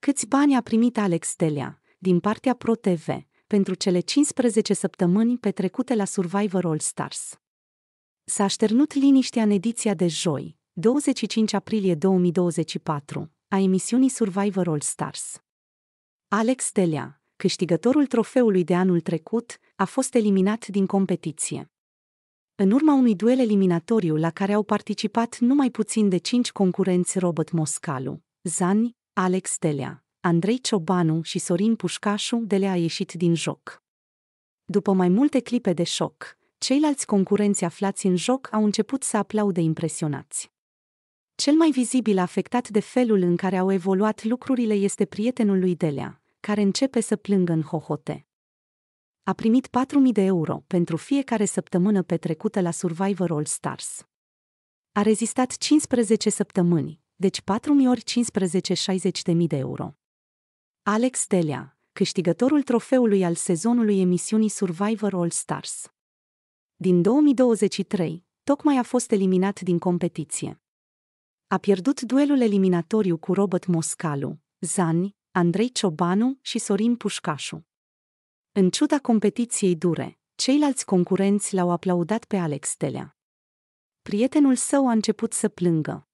Câți bani a primit Alex Telea din partea Pro TV pentru cele 15 săptămâni petrecute la Survivor All Stars? S-a așternut liniștea în ediția de joi, 25 aprilie 2024, a emisiunii Survivor All Stars. Alex Telea, câștigătorul trofeului de anul trecut, a fost eliminat din competiție. În urma unui duel eliminatoriu la care au participat numai puțin de cinci concurenți Robert Moscalu, Zani, Alex Delea, Andrei Ciobanu și Sorin Pușcașu le a ieșit din joc. După mai multe clipe de șoc, ceilalți concurenți aflați în joc au început să aplaude impresionați. Cel mai vizibil afectat de felul în care au evoluat lucrurile este prietenul lui Delea, care începe să plângă în hohote. A primit 4.000 de euro pentru fiecare săptămână petrecută la Survivor All Stars. A rezistat 15 săptămâni, deci 4.000 ori 15 60.000 de euro. Alex Delea, câștigătorul trofeului al sezonului emisiunii Survivor All Stars. Din 2023, tocmai a fost eliminat din competiție. A pierdut duelul eliminatoriu cu Robert Moscalu, Zani, Andrei Ciobanu și Sorin Pușcașu. În ciuda competiției dure, ceilalți concurenți l-au aplaudat pe Alex Delea. Prietenul său a început să plângă.